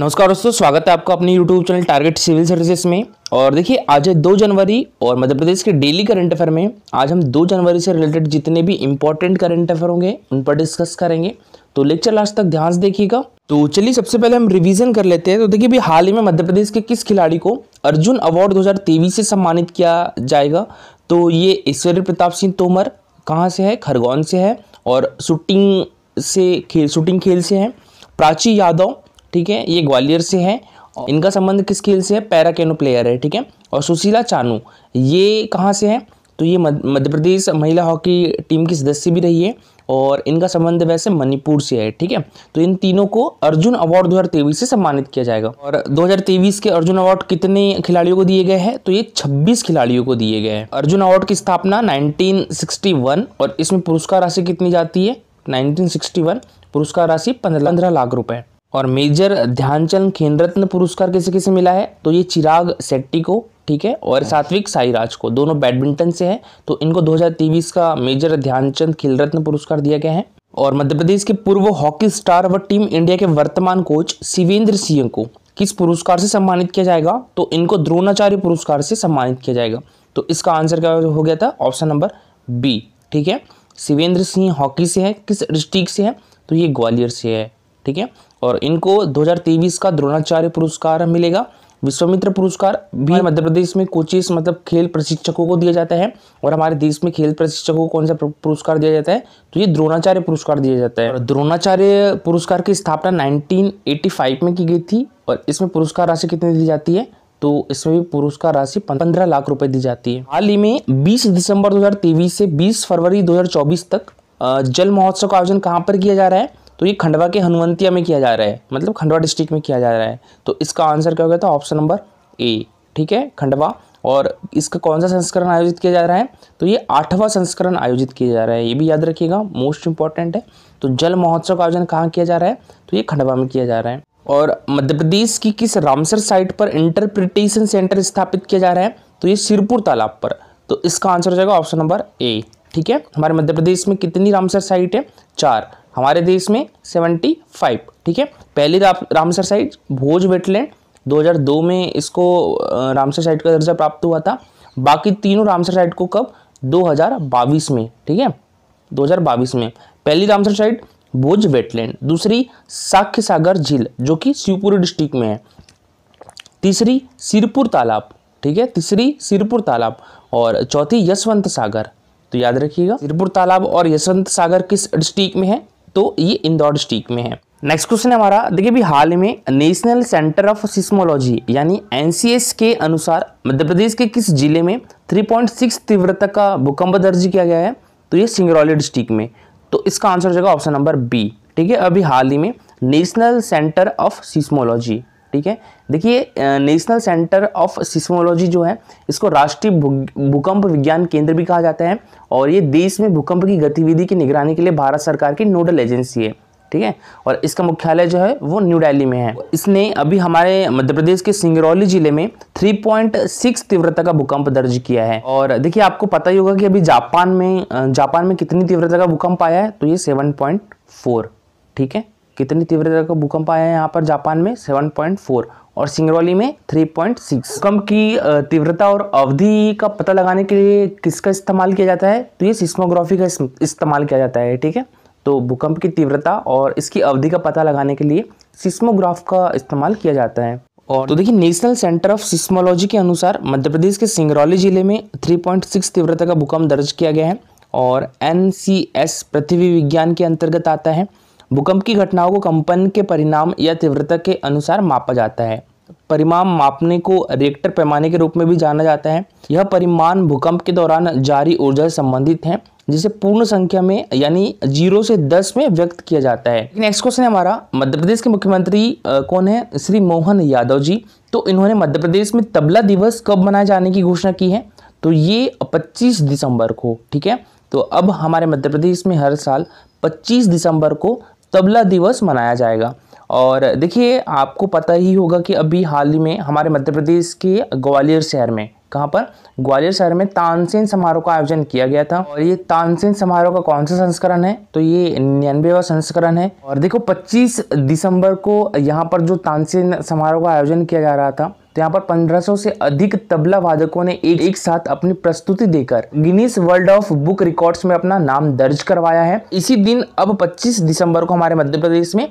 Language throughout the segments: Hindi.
नमस्कार दोस्तों स्वागत है आपका अपने YouTube channel target civil services में और देखिए आज है दो जनवरी और मध्य प्रदेश के डेली करंट अफेयर में आज हम दो जनवरी से रिलेटेड जितने भी इंपॉर्टेंट करंट अफेयर होंगे उन पर डिस्कस करेंगे तो लेक्चर लास्ट तक ध्यान से देखिएगा तो चलिए सबसे पहले हम रिवीजन कर लेते हैं तो देखिए अभी हाल ही में मध्य प्रदेश के किस खिलाड़ी को अर्जुन अवार्ड दो से सम्मानित किया जाएगा तो ये ईश्वरी प्रताप सिंह तोमर कहाँ से है खरगोन से है और शूटिंग से खेल शूटिंग खेल से है प्राची यादव ठीक है ये ग्वालियर से है इनका संबंध किस खेल से है पैराकेनो प्लेयर है ठीक है और सुशीला चानू ये कहाँ से है तो ये मध्य प्रदेश महिला हॉकी टीम की सदस्य भी रही है और इनका संबंध वैसे मणिपुर से है ठीक है तो इन तीनों को अर्जुन अवार्ड दो से सम्मानित किया जाएगा और 2023 के अर्जुन अवार्ड कितने खिलाड़ियों को दिए गए हैं तो ये 26 खिलाड़ियों को दिए गए हैं अर्जुन अवार्ड की स्थापना 1961 और इसमें पुरस्कार राशि कितनी जाती है 1961 पुरस्कार राशि पंद्रह लाख रुपए और मेजर ध्यानचंद खेल रत्न पुरस्कार किसे किसे मिला है तो ये चिराग सेट्टी को ठीक है और हाँ। सात्विक साईराज को दोनों बैडमिंटन से है तो इनको दो का मेजर ध्यानचंद खेल रत्न पुरस्कार दिया गया है और मध्य प्रदेश के पूर्व हॉकी स्टार व टीम इंडिया के वर्तमान कोच शिवेंद्र सिंह को किस पुरस्कार से सम्मानित किया जाएगा तो इनको द्रोणाचार्य पुरस्कार से सम्मानित किया जाएगा तो इसका आंसर क्या हो गया था ऑप्शन नंबर बी ठीक है शिवेंद्र सिंह हॉकी से है किस डिस्ट्रिक्ट से है तो ये ग्वालियर से है ठीक है और इनको दो का द्रोणाचार्य पुरस्कार मिलेगा विश्वमित्र पुरस्कार भी मध्य प्रदेश में कोचिस मतलब खेल प्रशिक्षकों को दिया जाता है और हमारे देश में खेल प्रशिक्षकों को कौन सा पुरस्कार दिया जाता है तो ये द्रोणाचार्य पुरस्कार दिया जाता है द्रोणाचार्य पुरस्कार की स्थापना 1985 में की गई थी और इसमें पुरस्कार राशि कितनी दी जाती है तो इसमें भी पुरस्कार राशि पंद्रह लाख रुपए दी जाती है हाल ही में बीस दिसंबर दो से बीस फरवरी दो तक जल महोत्सव का आयोजन कहाँ पर किया जा रहा है तो ये खंडवा के हनुवंतिया में किया जा रहा है मतलब खंडवा डिस्ट्रिक्ट में किया जा रहा है तो इसका आंसर क्या हो गया था ऑप्शन नंबर ए ठीक है खंडवा और इसका कौन सा संस्करण आयोजित किया जा रहा है तो ये आठवां संस्करण आयोजित किया जा रहा है ये भी याद रखिएगा मोस्ट इंपॉर्टेंट है तो जल महोत्सव का आयोजन कहाँ किया जा रहा है तो ये खंडवा में किया जा रहा है और मध्य प्रदेश की किस रामसर साइट पर इंटरप्रिटेशन सेंटर स्थापित किया जा रहा है तो ये सिरपुर तालाब पर तो इसका आंसर हो जाएगा ऑप्शन नंबर ए ठीक है हमारे मध्य प्रदेश में कितनी रामसर साइट है चार हमारे देश में 75 ठीक है पहली रामसर साइट भोज वेटलैंड 2002 में इसको रामसर साइट का दर्जा प्राप्त हुआ था बाकी तीनों रामसर साइट को कब 2022 में ठीक है 2022 में पहली रामसर साइट भोज वेटलैंड दूसरी साख्य सागर झील जो कि शिवपुरी डिस्ट्रिक्ट में है तीसरी सिरपुर तालाब ठीक है तीसरी सिरपुर तालाब और चौथी यशवंत सागर तो याद रखिएगा सिरपुर तालाब और यशवंत सागर किस डिस्ट्रिक्ट में है तो ये इंदौर डिस्ट्रिक्ट में है नेक्स्ट क्वेश्चन हमारा देखिए भी हाल में नेशनल सेंटर ऑफ सिस्मोलॉजी यानी एनसीएस के अनुसार मध्य प्रदेश के किस जिले में 3.6 तीव्रता का भूकंप दर्ज किया गया है तो ये सिंगरौली डिस्ट्रिक्ट में तो इसका आंसर हो जाएगा ऑप्शन नंबर बी ठीक है अभी हाल ही में नेशनल सेंटर ऑफ सिस्मोलॉजी ठीक है देखिए नेशनल सेंटर ऑफ सिस्मोलॉजी जो है इसको राष्ट्रीय भूकंप विज्ञान केंद्र भी कहा जाता है और ये देश में भूकंप की गतिविधि की निगरानी के लिए भारत सरकार की नोडल एजेंसी है ठीक है और इसका मुख्यालय जो है वो न्यू दिल्ली में है इसने अभी हमारे मध्य प्रदेश के सिंगरौली जिले में 3.6 तीव्रता का भूकंप दर्ज किया है और देखिए आपको पता ही होगा कि अभी जापान में जापान में कितनी तीव्रता का भूकंप आया है तो ये 7.4 ठीक है कितनी तीव्रता का भूकंप आया है यहाँ पर जापान में 7.4 और सिंगरौली में 3.6 भूकंप की तीव्रता और अवधि का पता लगाने के लिए किसका इस्तेमाल किया जाता है तो ये सिस्मोग्राफी का इस्तेमाल किया जाता है ठीक है तो भूकंप की तीव्रता और इसकी अवधि का पता लगाने के लिए सिस्मोग्राफ का इस्तेमाल किया जाता है और तो देखिए नेशनल सेंटर ऑफ सिस्मोलॉजी के अनुसार मध्य प्रदेश के सिंगरौली जिले में 3.6 तीव्रता का भूकंप दर्ज किया गया है और एन पृथ्वी विज्ञान के अंतर्गत आता है भूकंप की घटनाओं को कंपन के परिणाम या तीव्रता के अनुसार मापा जाता है परिमाण मापने को रेक्टर पैमाने के रूप में भी जाना जाता है यह परिमाण भूकंप के दौरान जारी ऊर्जा से संबंधित है जिसे पूर्ण संख्या में यानी जीरो से दस में व्यक्त किया जाता है नेक्स्ट क्वेश्चन है हमारा मध्य प्रदेश के मुख्यमंत्री कौन है श्री मोहन यादव जी तो इन्होंने मध्य प्रदेश में तबला दिवस कब मनाए जाने की घोषणा की है तो ये 25 दिसंबर को ठीक है तो अब हमारे मध्य प्रदेश में हर साल 25 दिसंबर को तबला दिवस मनाया जाएगा और देखिए आपको पता ही होगा कि अभी हाल ही में हमारे मध्य प्रदेश के ग्वालियर शहर में कहाँ पर ग्वालियर शहर में तानसेन समारोह का आयोजन किया गया था और ये तानसेन समारोह का कौन सा संस्करण है तो ये निन्यानवेवा संस्करण है और देखो 25 दिसंबर को यहाँ पर जो तानसेन समारोह का आयोजन किया जा रहा था तो यहाँ पर 1500 से अधिक तबला वादकों ने एक एक साथ अपनी प्रस्तुति देकर Guinness world of book records में अपना नाम दर्ज करवाया है इसी दिन अब 25 दिसंबर को हमारे मध्य प्रदेश में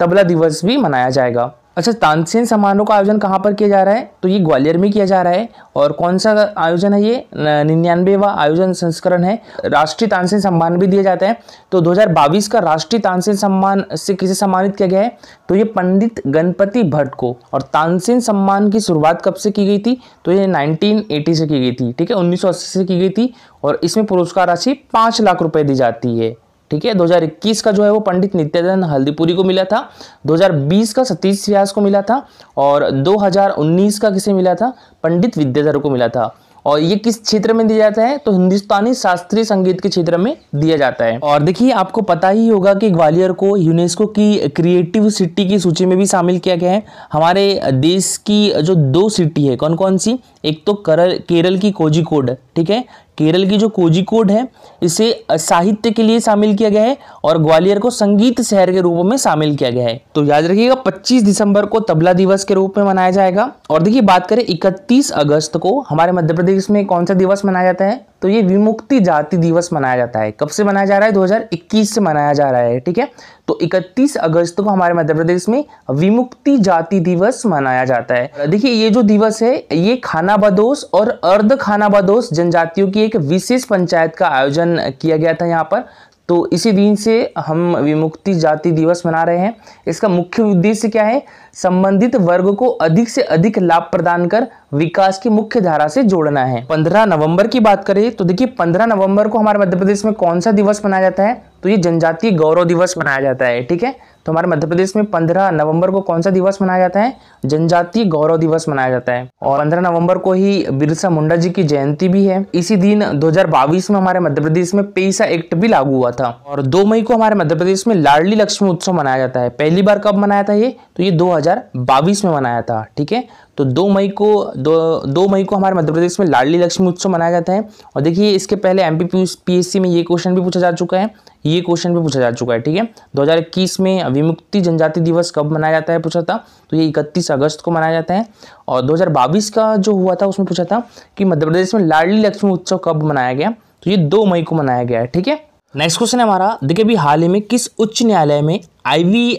तबला दिवस भी मनाया जाएगा अच्छा तानसेन समारोह का आयोजन कहाँ पर किया जा रहा है तो ये ग्वालियर में किया जा रहा है और कौन सा आयोजन है ये निन्यानवेवा आयोजन संस्करण है राष्ट्रीय तानसेन सम्मान भी दिया जाता है तो 2022 का राष्ट्रीय तानसेन सम्मान से किसे सम्मानित किया गया है तो ये पंडित गणपति भट्ट को और तानसेन सम्मान की शुरुआत कब से की गई थी तो ये नाइनटीन से की गई थी ठीक है उन्नीस से की गई थी और इसमें पुरस्कार राशि पाँच लाख रुपये दी जाती है ठीक है 2021 का जो है वो पंडित नित्यानंद हल्दीपुरी को मिला था 2020 का सतीश व्यास को मिला था और 2019 का किसे मिला था पंडित विद्याधर को मिला था और ये किस क्षेत्र में दिया जाता है तो हिंदुस्तानी शास्त्रीय संगीत के क्षेत्र में दिया जाता है और देखिए आपको पता ही होगा कि ग्वालियर को यूनेस्को की क्रिएटिव सिटी की सूची में भी शामिल किया गया है हमारे देश की जो दो सिटी है कौन कौन सी एक तो करल केरल की कोजिकोड ठीक है केरल की जो कोजिकोड है इसे साहित्य के लिए शामिल किया गया है और ग्वालियर को संगीत शहर के रूप में शामिल किया गया है तो याद रखिएगा 25 दिसंबर को तबला दिवस के रूप में मनाया जाएगा और देखिए बात करें 31 अगस्त को हमारे मध्य प्रदेश में कौन सा दिवस मनाया जाता है तो ये विमुक्ति जाति दिवस मनाया जाता है कब से मनाया जा रहा है 2021 से मनाया जा रहा है ठीक है तो 31 अगस्त को हमारे मध्य प्रदेश में विमुक्ति जाति दिवस मनाया जाता है देखिए ये जो दिवस है ये खाना और अर्ध खाना जनजातियों की एक विशेष पंचायत का आयोजन किया गया था यहाँ पर तो इसी दिन से हम विमुक्ति जाति दिवस मना रहे हैं इसका मुख्य उद्देश्य क्या है संबंधित वर्ग को अधिक से अधिक लाभ प्रदान कर विकास की मुख्य धारा से जोड़ना है पंद्रह नवंबर की बात करें तो देखिए पंद्रह नवंबर को हमारे मध्य प्रदेश में कौन सा दिवस मनाया जाता है तो ये जनजातीय गौरव दिवस मनाया जाता है ठीक है तो हमारे मध्य प्रदेश में 15 नवंबर को कौन सा दिवस मनाया जाता है जनजातीय गौरव दिवस मनाया जाता है और 15 नवंबर को ही बिरसा मुंडा जी की जयंती भी है इसी दिन 2022 में हमारे मध्य प्रदेश में पेसा एक्ट भी लागू हुआ था और 2 मई को हमारे मध्य प्रदेश में लाडली लक्ष्मी उत्सव मनाया जाता है पहली बार कब मनाया था ये तो ये दो में मनाया था ठीक है तो दो मई को दो दो मई को हमारे मध्य प्रदेश में लाडली लक्ष्मी उत्सव मनाया जाता है और देखिए इसके पहले एम पी में ये क्वेश्चन भी पूछा जा चुका है ये क्वेश्चन भी पूछा जा चुका है ठीक है 2021 में विमुक्ति जनजाति दिवस कब मनाया जाता है पूछा था तो ये 31 अगस्त को मनाया जाता है और 2022 का जो हुआ था उसमें पूछा था कि मध्य प्रदेश में लाडली लक्ष्मी उत्सव कब मनाया गया तो ये दो मई को मनाया गया है ठीक है नेक्स्ट क्वेश्चन है हमारा देखिए अभी हाल ही में किस उच्च न्यायालय में I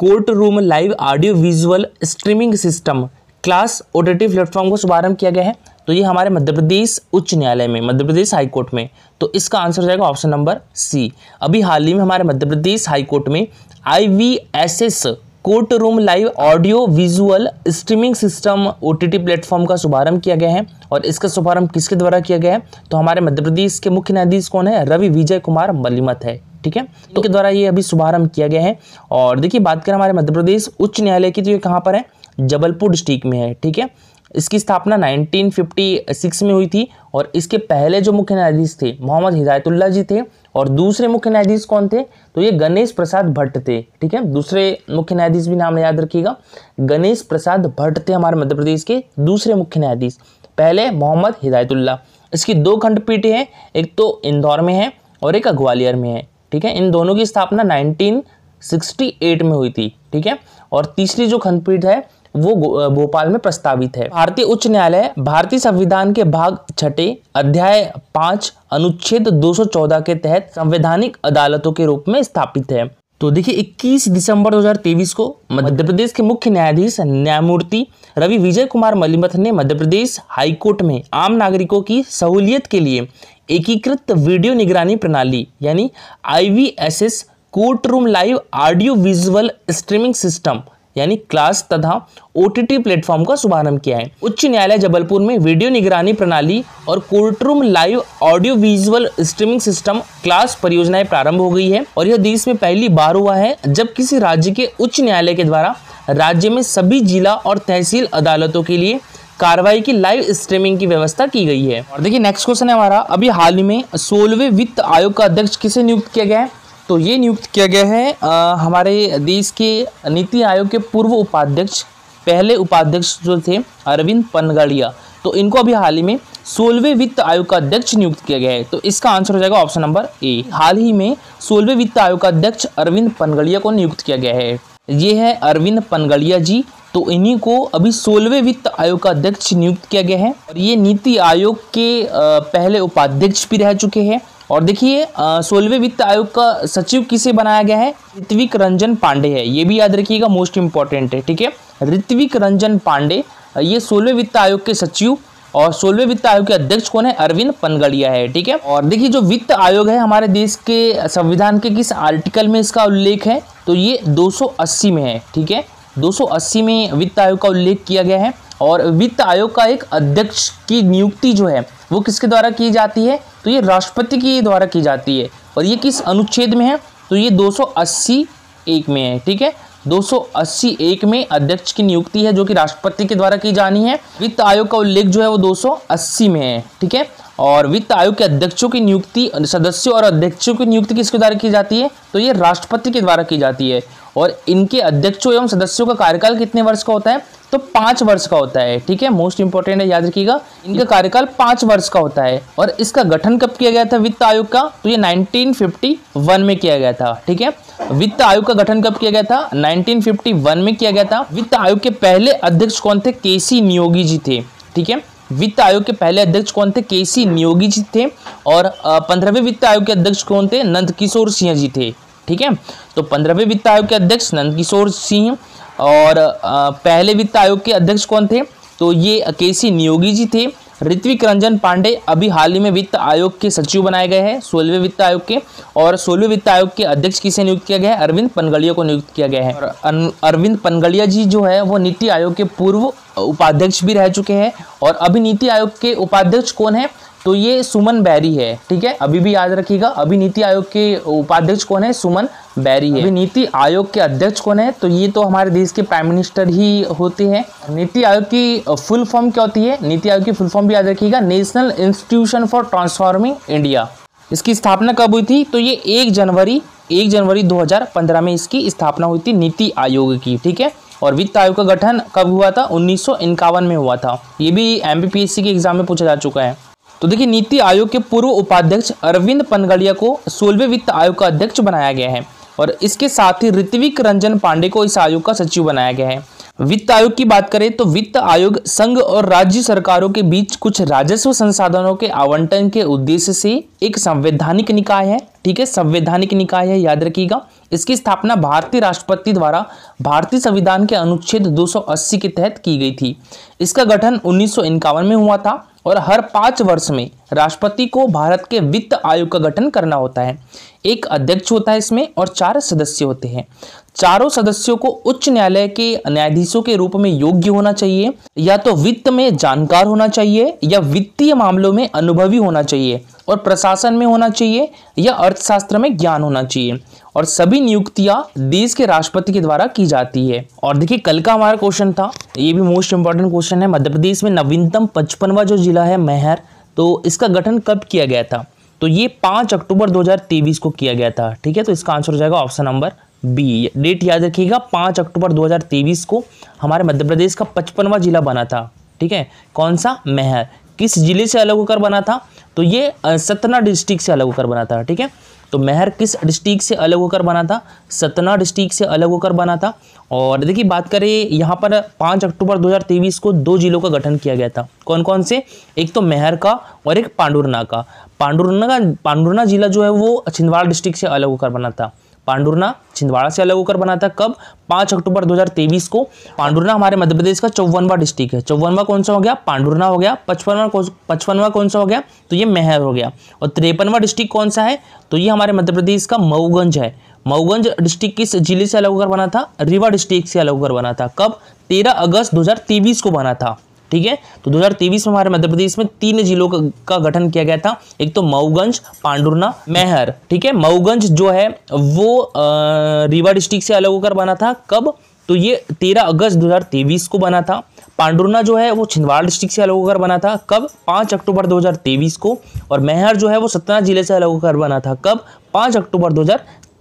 court room live audio visual streaming system collaborative platform का शुभारंभ किया गया है तो ये हमारे मध्य प्रदेश उच्च न्यायालय में मध्य प्रदेश हाई कोर्ट में तो इसका आंसर हो जाएगा ऑप्शन नंबर सी अभी हाल ही में हमारे मध्य प्रदेश हाई कोर्ट में IVSS court room live audio visual streaming system O T platform का शुभारंभ किया गया है और इसका शुभारंभ किसके द्वारा किया गया है तो हमारे मध्य प्रदेश के मुख्य न्यायाधीश कौन है रवि विजय कुमार मलिमत है ठीक है तो के द्वारा ये अभी शुभारंभ किया गया है और देखिए बात करें हमारे मध्य प्रदेश उच्च न्यायालय की तो ये कहाँ पर है जबलपुर डिस्ट्रिक्ट में है ठीक है इसकी स्थापना 1956 में हुई थी और इसके पहले जो मुख्य न्यायाधीश थे मोहम्मद हिदायतुल्ला जी थे और दूसरे मुख्य न्यायाधीश कौन थे तो ये गणेश प्रसाद भट्ट थे ठीक है दूसरे मुख्य न्यायाधीश भी नाम याद रखिएगा गणेश प्रसाद भट्ट थे हमारे मध्य प्रदेश के दूसरे मुख्य न्यायाधीश पहले मोहम्मद हिदायतुल्ला इसकी दो खंडपीठें हैं एक तो इंदौर में है और एक ग्वालियर में है ठीक है इन दोनों की स्थापना नाइनटीन में हुई थी ठीक है और तीसरी जो खंडपीठ है वो भोपाल में प्रस्तावित है भारतीय उच्च न्यायालय भारतीय संविधान के भाग छठे अध्याय पांच अनुच्छेद 214 के तहत संवैधानिक अदालतों के रूप में स्थापित है तो देखिए 21 दिसंबर 2023 को मध्य प्रदेश के मुख्य न्यायाधीश न्यायमूर्ति रवि विजय कुमार मलिमथ ने मध्य प्रदेश हाईकोर्ट में आम नागरिकों की सहूलियत के लिए एकीकृत वीडियो निगरानी प्रणाली यानी I V S S court room live audio visual streaming system यानी क्लास तथा ओ टी प्लेटफॉर्म का शुभारंभ किया है उच्च न्यायालय जबलपुर में वीडियो निगरानी प्रणाली और courtroom live audio visual streaming system class परियोजनाएं प्रारंभ हो गई है और यह देश में पहली बार हुआ है जब किसी राज्य के उच्च न्यायालय के द्वारा राज्य में सभी जिला और तहसील अदालतों के लिए कार्रवाई की लाइव स्ट्रीमिंग की व्यवस्था की गई है और देखिए नेक्स्ट क्वेश्चन है हमारा अभी हाल ही में सोलहवें वित्त आयोग का अध्यक्ष किसे नियुक्त किया गया है तो ये नियुक्त किया गया है आ, हमारे देश के नीति आयोग के पूर्व उपाध्यक्ष पहले उपाध्यक्ष जो थे अरविंद पनगड़िया तो इनको अभी हाल ही में सोलहवें वित्त आयोग का अध्यक्ष नियुक्त किया गया है तो इसका आंसर हो जाएगा ऑप्शन नंबर ए हाल ही में सोलहवें वित्त आयोग का अध्यक्ष अरविंद पनगड़िया को नियुक्त किया गया है ये है अरविंद पनगड़िया जी तो इन्हीं को अभी सोलहवें वित्त आयोग का अध्यक्ष नियुक्त किया गया है और ये नीति आयोग के पहले उपाध्यक्ष भी रह चुके हैं और देखिए सोलहवें वित्त आयोग का सचिव किसे बनाया गया है ऋत्विक रंजन पांडे है ये भी याद रखिएगा मोस्ट इंपॉर्टेंट है ठीक है ऋत्विक रंजन पांडे ये सोलहवें वित्त आयोग के सचिव और सोलहवें वित्त आयोग के अध्यक्ष कौन है अरविंद पनगड़िया है ठीक है और देखिए जो वित्त आयोग है हमारे देश के संविधान के किस आर्टिकल में इसका उल्लेख है तो ये 280 में है ठीक है 280 में वित्त आयोग का उल्लेख किया गया है और वित्त आयोग का एक अध्यक्ष की नियुक्ति जो है वो किसके द्वारा की जाती है तो ये राष्ट्रपति के द्वारा की जाती है और ये किस अनुच्छेद में है तो ये दो एक में है ठीक है 280 एक में अध्यक्ष की नियुक्ति है जो कि राष्ट्रपति के द्वारा की जानी है वित्त आयोग का उल्लेख जो है वो 280 में है ठीक है और वित्त आयोग के अध्यक्षों की नियुक्ति सदस्यों और अध्यक्षों की नियुक्ति किसके द्वारा की जाती है तो ये राष्ट्रपति के द्वारा की जाती है और इनके अध्यक्षों एवं सदस्यों का कार्यकाल कितने वर्ष का होता है तो पांच वर्ष का होता है ठीक है मोस्ट इंपॉर्टेंट है याद रखिएगा इनका कार्यकाल पांच वर्ष का होता है और इसका गठन कब किया गया था वित्त आयोग का तो ये 1951 में किया गया था ठीक है वित्त आयोग का गठन कब किया गया था 1951 में किया गया था वित्त आयोग के पहले अध्यक्ष कौन थे के सी नियोगी जी थे ठीक है वित्त आयोग के पहले अध्यक्ष कौन थे के सी नियोगी जी थे और पंद्रहवें वित्त आयोग के अध्यक्ष कौन थे नंदकिशोर सिंह जी थे ठीक है तो पंद्रहवें वित्त आयोग के अध्यक्ष नंद किशोर सिंह और पहले वित्त आयोग के अध्यक्ष कौन थे तो ये केसी नियोगी जी थे ऋत्विक रंजन पांडे अभी हाल ही में वित्त आयोग के सचिव बनाए गए हैं सोलहवें वित्त आयोग के और सोलहवें वित्त आयोग के अध्यक्ष किसे नियुक्त किया गया है अरविंद पनगलिया को नियुक्त किया गया है और अरविंद पनगलिया जी जो है वो नीति आयोग के पूर्व उपाध्यक्ष भी रह चुके हैं और अभी नीति आयोग के उपाध्यक्ष कौन है तो ये सुमन बैरी है ठीक है अभी भी याद रखिएगा अभी नीति आयोग के उपाध्यक्ष कौन है सुमन बैरी है अभी नीति आयोग के अध्यक्ष कौन है तो ये तो हमारे देश के प्राइम मिनिस्टर ही होते हैं नीति आयोग की फुल फॉर्म क्या होती है नीति आयोग की फुल फॉर्म भी याद रखिएगा national institution for transforming India इसकी स्थापना कब हुई थी तो ये एक जनवरी एक जनवरी दो में इसकी स्थापना हुई थी नीति आयोग की ठीक है और वित्त आयोग का गठन कब हुआ था उन्नीस में हुआ था ये भी एम के एग्जाम में पूछा जा चुका है तो देखिए नीति आयोग के पूर्व उपाध्यक्ष अरविंद पनगड़िया को सोलहवें वित्त आयोग का अध्यक्ष बनाया गया है और इसके साथ ही ऋत्विक रंजन पांडे को इस आयोग का सचिव बनाया गया है वित्त आयोग की बात करें तो वित्त आयोग संघ और राज्य सरकारों के बीच कुछ राजस्व संसाधनों के आवंटन के उद्देश्य से एक संवैधानिक निकाय है ठीक है संवैधानिक निकाय है याद रखिएगा इसकी स्थापना भारतीय राष्ट्रपति द्वारा भारतीय संविधान के अनुच्छेद 280 के तहत की गई थी इसका गठन उन्नीस में हुआ था और हर पाँच वर्ष में राष्ट्रपति को भारत के वित्त आयोग का गठन करना होता है एक अध्यक्ष होता है इसमें और चार सदस्य होते हैं चारों सदस्यों को उच्च न्यायालय के न्यायाधीशों के रूप में योग्य होना चाहिए या तो वित्त में जानकार होना चाहिए या वित्तीय मामलों में अनुभवी होना चाहिए और प्रशासन में होना चाहिए या अर्थशास्त्र में ज्ञान होना चाहिए और सभी नियुक्तियां देश के राष्ट्रपति के द्वारा की जाती है और देखिए कल का हमारा क्वेश्चन था ये भी मोस्ट इंपॉर्टेंट क्वेश्चन है मध्य प्रदेश में नवीनतम पचपनवा जो जिला है मेहर तो इसका गठन कब किया गया था तो ये पाँच अक्टूबर दो को किया गया था ठीक है तो इसका आंसर हो जाएगा ऑप्शन नंबर बी डेट याद रखिएगा पाँच अक्टूबर दो को हमारे मध्य प्रदेश का पचपनवा जिला बना था ठीक है कौन सा मेहर किस जिले से अलग होकर बना था तो ये सतना डिस्ट्रिक्ट से अलग होकर बना था ठीक है तो महर किस डिस्ट्रिक्ट से अलग होकर बना था सतना डिस्ट्रिक्ट से अलग होकर बना था और देखिए बात करें यहाँ पर पाँच अक्टूबर 2023 को दो जिलों का गठन किया गया था कौन कौन से एक तो महर का और एक पांडुरना का पांडुरना का पांडुरना जिला जो है वो छिंदवाड़ा डिस्ट्रिक्ट से अलग होकर बना था पांडुरना छिंदवाड़ा से अलग होकर बना था कब पाँच अक्टूबर 2023 को पांडुरना हमारे मध्य प्रदेश का चौवनवा डिस्ट्रिक्ट है चौवनवा कौन सा हो गया पांडुरना हो गया पचपनवा पचपनवा कौन सा हो गया तो ये मेहर हो गया और तिरपनवा डिस्ट्रिक्ट कौन सा है तो ये हमारे मध्य प्रदेश का मऊगंज है मऊगंज डिस्ट्रिक्ट किस जिले से अलग होकर बना था रीवा डिस्ट्रिक्ट से अलग होकर बना था कब तेरह अगस्त दो को बना था ठीक है तो 2023 में हमारे मध्य प्रदेश में तीन जिलों का गठन किया गया था एक तो मऊगंज पांडुरना मेहर ठीक है मऊगंज जो है वो रीवा डिस्ट्रिक्ट से अलग होकर बना था कब तो ये 13 अगस्त 2023 को बना था पांडुरना जो है वो छिंदवाड़ा डिस्ट्रिक्ट से अलग होकर बना था कब 5 अक्टूबर 2023 को और मेहर जो है वो सतना जिले से अलग होकर बना था कब 5 अक्टूबर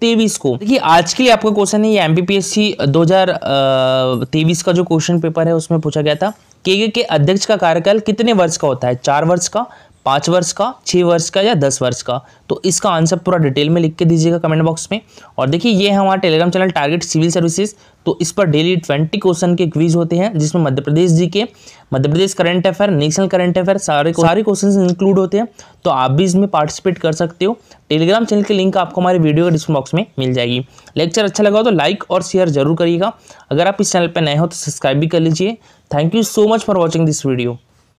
2023 को देखिए आज के लिए आपका क्वेश्चन है ये एमपीपीएससी 2023 दो हजार का जो क्वेश्चन पेपर है उसमें पूछा गया था के के अध्यक्ष का कार्यकाल कितने वर्ष का होता है चार वर्ष का पाँच वर्ष का छः वर्ष का या दस वर्ष का तो इसका आंसर पूरा डिटेल में लिख के दीजिएगा कमेंट बॉक्स में और देखिए ये है हमारा telegram channel target civil services तो इस पर डेली ट्वेंटी क्वेश्चन के क्विज होते हैं जिसमें Madhya Pradesh G K Madhya Pradesh current affair national current affair सारे सारे क्वेश्चन इंक्लूड होते हैं तो आप भी इसमें पार्टिसिपेट कर सकते हो टेलीग्राम चैनल की लिंक आपको हमारे वीडियो के डिस्क्रिप्शन बॉक्स में मिल जाएगी लेक्चर अच्छा लगा हो तो लाइक और शेयर जरूर करिएगा अगर आप इस चैनल पर नए हो तो सब्सक्राइब भी कर लीजिए thank you so much for watching this video